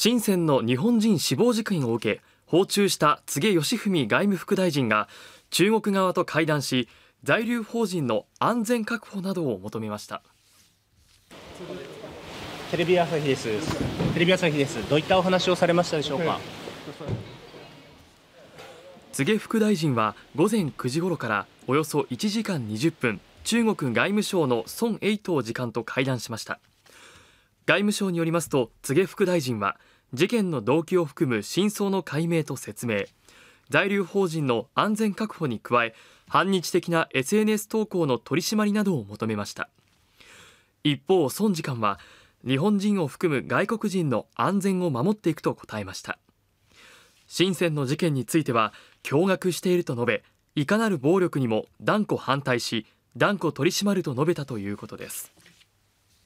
深センの日本人死亡事件を受け訪中した柘植義文外務副大臣が中国側と会談し在留邦人の安全確保などを求めましたテレビ朝日ですテレビ朝日ですどういったお話をされましたでしょうか柘植副大臣は午前9時頃からおよそ1時間20分中国外務省の孫衛東次官と会談しました外務省によりますと柘植副大臣は事件の動機を含む真相の解明と説明在留邦人の安全確保に加え反日的な SNS 投稿の取り締まりなどを求めました一方孫次官は日本人を含む外国人の安全を守っていくと答えました深センの事件については驚愕していると述べいかなる暴力にも断固反対し断固取り締まると述べたということです